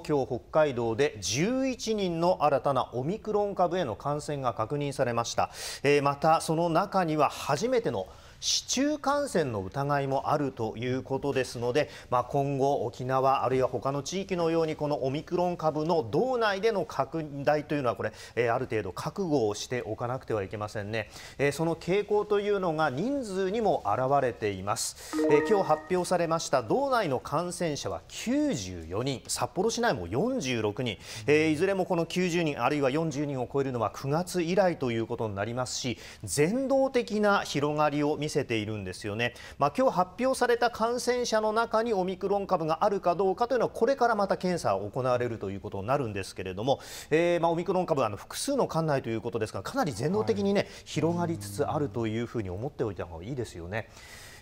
今日北海道で11人の新たなオミクロン株への感染が確認されました、えー、またその中には初めての市中感染の疑いもあるということですので、まあ、今後、沖縄あるいは他の地域のようにこのオミクロン株の道内での拡大というのはこれ、えある程度覚悟をしておかなくてはいけませんね、えその傾向というのが人数にも表れています、え今日発表されました道内の感染者は94人札幌市内も46人、えいずれもこの90人あるいは40人を超えるのは9月以来ということになりますし全道的な広がりを見見せているんですよね、まあ、今日発表された感染者の中にオミクロン株があるかどうかというのはこれからまた検査を行われるということになるんですけれども、えー、まあオミクロン株はあの複数の管内ということですがかなり全能的にね、はい、広がりつつあるというふうに思っておいた方がいいですよね。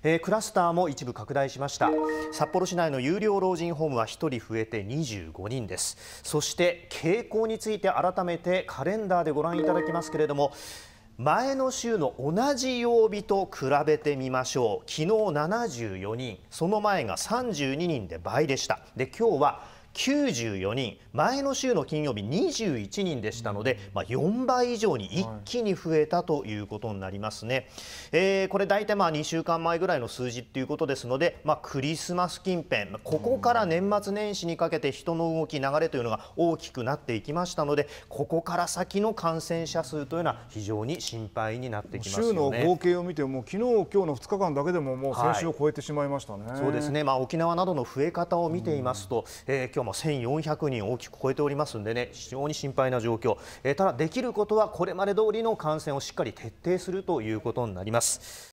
えー、クラスターも一部拡大しました札幌市内の有料老人ホームは1人増えて25人ですそして傾向について改めてカレンダーでご覧いただきますけれども前の週の同じ曜日と比べてみましょう昨日74人その前が32人で倍でしたで今日は94人前の週の金曜日21人でしたので、まあ、4倍以上に一気に増えたということになりますね。はえー、これ大体まあ2週間前ぐらいの数字っていうことですので、まあ、クリスマス近辺ここから年末年始にかけて人の動き流れというのが大きくなっていきましたのでここから先の感染者数というのは非常に心配になってきます、ね、週の合計を見ても昨日今日の2日間だけでももう先週を超えてしまいましたね。はい、そうですね、まあ、沖縄などの増え方を見ていますと、えー、今日も1400人を大きく超えておりますんでね非常に心配な状況、えー、ただできることはこれまで通りの感染をしっかり徹底するということになります。